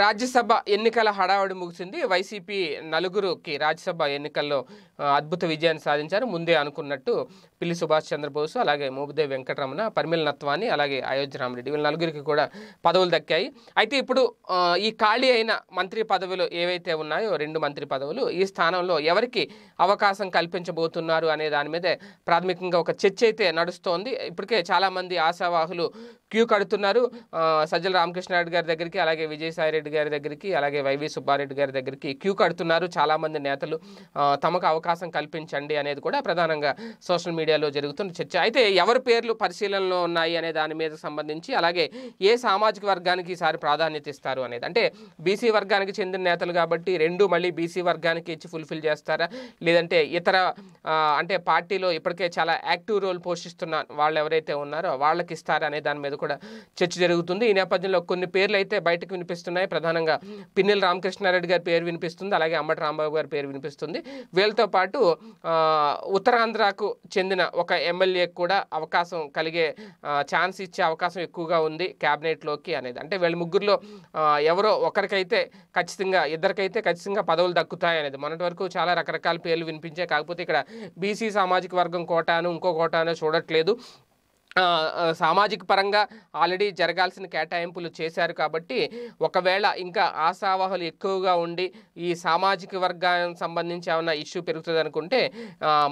రాజ్యసభ ఎన్నికల హడావడి ముగిసింది వైసీపీ నలుగురుకి రాజ్యసభ ఎన్నికల్లో అద్భుత విజయాన్ని సాధించారు ముందే అనుకున్నట్టు పిల్లి సుభాష్ చంద్రబోస్ అలాగే మోబుదేవి వెంకటరమణ పరిమిళ నత్వాని అలాగే రామరెడ్డి వీళ్ళ నలుగురికి కూడా పదవులు దక్కాయి అయితే ఇప్పుడు ఈ ఖాళీ అయిన మంత్రి పదవులు ఏవైతే ఉన్నాయో రెండు మంత్రి పదవులు ఈ స్థానంలో ఎవరికి అవకాశం కల్పించబోతున్నారు అనే దాని మీదే ప్రాథమికంగా ఒక చర్చ అయితే నడుస్తోంది ఇప్పటికే చాలామంది ఆశావాహులు క్యూ కడుతున్నారు సజ్జల రామకృష్ణారెడ్డి గారి దగ్గరికి అలాగే విజయసాయి సుబ్బారెడ్డి గారి దగ్గరికి అలాగే వైవి సుబ్బారెడ్డి గారి దగ్గరికి క్యూ కడుతున్నారు చాలామంది నేతలు తమకు అవకాశం కల్పించండి అనేది కూడా ప్రధానంగా సోషల్ మీడియాలో జరుగుతున్న చర్చ అయితే ఎవరి పేర్లు పరిశీలనలో ఉన్నాయి అనే దాని మీద సంబంధించి అలాగే ఏ సామాజిక వర్గానికి ఈసారి ప్రాధాన్యత ఇస్తారు అనేది అంటే బీసీ వర్గానికి చెందిన నేతలు కాబట్టి రెండు మళ్ళీ బీసీ వర్గానికి ఇచ్చి ఫుల్ఫిల్ చేస్తారా లేదంటే ఇతర అంటే పార్టీలో ఇప్పటికే చాలా యాక్టివ్ రోల్ పోషిస్తున్న వాళ్ళు ఎవరైతే ఉన్నారో వాళ్ళకి ఇస్తారా అనే దాని మీద కూడా చర్చ జరుగుతుంది ఈ నేపథ్యంలో కొన్ని పేర్లు అయితే బయటకు వినిపిస్తున్నాయి ఉన్నాయి ప్రధానంగా పిన్నెల రామకృష్ణారెడ్డి గారి పేరు వినిపిస్తుంది అలాగే అమ్మటి రాంబాబు గారి పేరు వినిపిస్తుంది వీళ్ళతో పాటు ఉత్తరాంధ్రకు చెందిన ఒక ఎమ్మెల్యే కూడా అవకాశం కలిగే ఛాన్స్ ఇచ్చే అవకాశం ఎక్కువగా ఉంది క్యాబినెట్లోకి అనేది అంటే వీళ్ళ ముగ్గురులో ఎవరో ఒకరికైతే ఖచ్చితంగా ఇద్దరికైతే ఖచ్చితంగా పదవులు దక్కుతాయి అనేది మొన్నటి వరకు చాలా రకరకాల పేర్లు వినిపించాయి కాకపోతే ఇక్కడ బీసీ సామాజిక వర్గం కోటాను ఇంకో కోటాను చూడట్లేదు సామాజిక పరంగా ఆల్రెడీ జరగాల్సిన కేటాయింపులు చేశారు కాబట్టి ఒకవేళ ఇంకా ఆశావాహులు ఎక్కువగా ఉండి ఈ సామాజిక వర్గానికి సంబంధించి ఏమైనా ఇష్యూ పెరుగుతుంది అనుకుంటే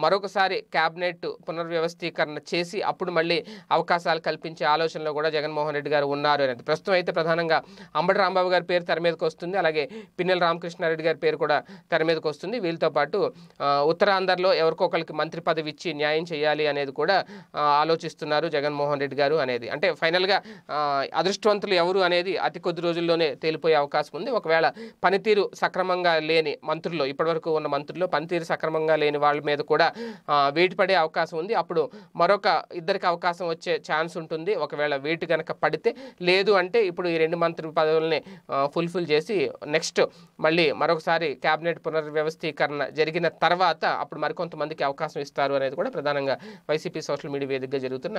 మరొకసారి క్యాబినెట్ పునర్వ్యవస్థీకరణ చేసి అప్పుడు మళ్ళీ అవకాశాలు కల్పించే ఆలోచనలో కూడా జగన్మోహన్ రెడ్డి గారు ఉన్నారు అనేది ప్రస్తుతం అయితే ప్రధానంగా అంబటి రాంబాబు గారి పేరు తెర మీదకి వస్తుంది అలాగే పిన్నెల రామకృష్ణారెడ్డి గారి పేరు కూడా తెర మీదకి వస్తుంది వీళ్ళతో పాటు ఉత్తరాంధ్రలో ఎవరికొకరికి మంత్రి పదవి ఇచ్చి న్యాయం చేయాలి అనేది కూడా ఆలోచిస్తున్నారు జగన్మోహన్ రెడ్డి గారు అనేది అంటే ఫైనల్గా అదృష్టవంతులు ఎవరు అనేది అతి కొద్ది రోజుల్లోనే తేలిపోయే అవకాశం ఉంది ఒకవేళ పనితీరు సక్రమంగా లేని మంత్రుల్లో ఇప్పటివరకు ఉన్న మంత్రుల్లో పనితీరు సక్రమంగా లేని వాళ్ళ మీద కూడా వేటి పడే అవకాశం ఉంది అప్పుడు మరొక ఇద్దరికి అవకాశం వచ్చే ఛాన్స్ ఉంటుంది ఒకవేళ వేటు కనుక పడితే లేదు అంటే ఇప్పుడు ఈ రెండు మంత్రి పదవుల్ని ఫుల్ఫిల్ చేసి నెక్స్ట్ మళ్ళీ మరొకసారి క్యాబినెట్ పునర్వ్యవస్థీకరణ జరిగిన తర్వాత అప్పుడు మరికొంతమందికి అవకాశం ఇస్తారు అనేది కూడా ప్రధానంగా వైసీపీ సోషల్ మీడియా వేదికగా జరుగుతున్న